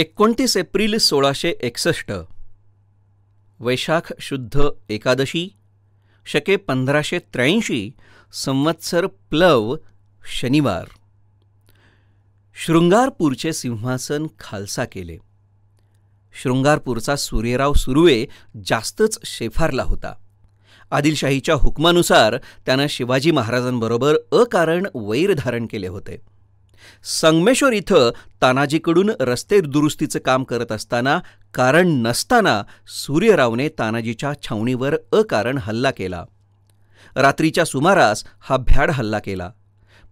एकोणतीस एप्रिल सोळाशे एकसष्ट वैशाख शुद्ध एकादशी शके पंधराशे त्र्याऐंशी संवत्सर प्लव शनिवार शृंगारपूरचे सिंहासन खालसा केले शृंगारपूरचा सूर्यराव सुरुवे जास्तच शेफारला होता आदिलशाहीच्या हुकमानुसार त्यानं शिवाजी महाराजांबरोबर अकारण वैर धारण केले होते संगमेश्वर इथं तानाजीकडून रस्ते दुरुस्तीचं काम करत असताना कारण नसताना सूर्यरावने तानाजीच्या छावणीवर अकारण हल्ला केला रात्रीच्या सुमारास हा भ्याड हल्ला केला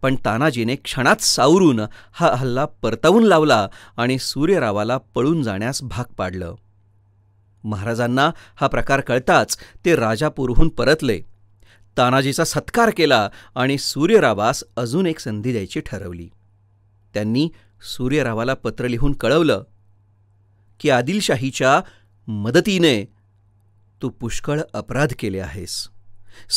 पण तानाजीने क्षणात सावरून हा हल्ला परतवून लावला आणि सूर्यरावाला पळून जाण्यास भाग पाडलं महाराजांना हा प्रकार कळताच ते राजापूरहून परतले तानाजीचा सत्कार केला आणि सूर्यरावास अजून एक संधी द्यायची ठरवली त्यांनी सूर्यरावाला पत्र लिहून कळवलं की आदिलशाहीच्या मदतीने तू पुष्कळ अपराध केले आहेस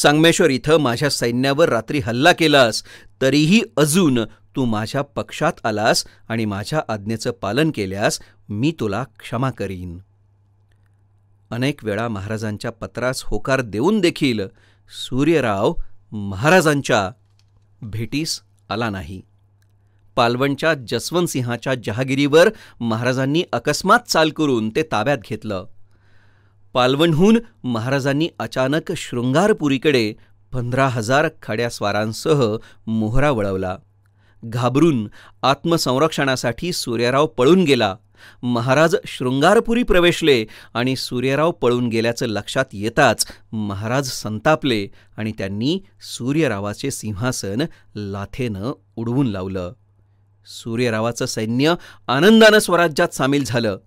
संगमेश्वर इथं माझ्या सैन्यावर रात्री हल्ला केलास तरीही अजून तू माझ्या पक्षात आलास आणि माझ्या आज्ञेचं पालन केल्यास मी तुला क्षमा करीन अनेक वेळा महाराजांच्या पत्रास होकार देऊन देखील सूर्यराव महाराजांच्या भेटीस आला नाही पालवणच्या जसवंतसिंहाच्या जहागिरीवर महाराजांनी अकस्मात चाल करून ते ताब्यात घेतलं पालवणहून महाराजांनी अचानक शृंगारपुरीकडे पंधरा हजार खड्यास्वारांसह मोहरा वळवला घाबरून आत्मसंरक्षणासाठी सूर्यराव पळून गेला महाराज शृंगारपुरी प्रवेशले आणि सूर्यराव पळून गेल्याचं लक्षात येताच महाराज संतापले आणि त्यांनी सूर्यरावाचे सिंहासन लाथेनं उडवून लावलं सूर्यरावाचं सैन्य आनंदानं स्वराज्यात सामील झालं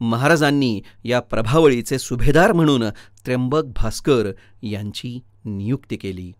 महाराजांनी या प्रभावळीचे सुभेदार म्हणून त्र्यंबक भास्कर यांची नियुक्ती केली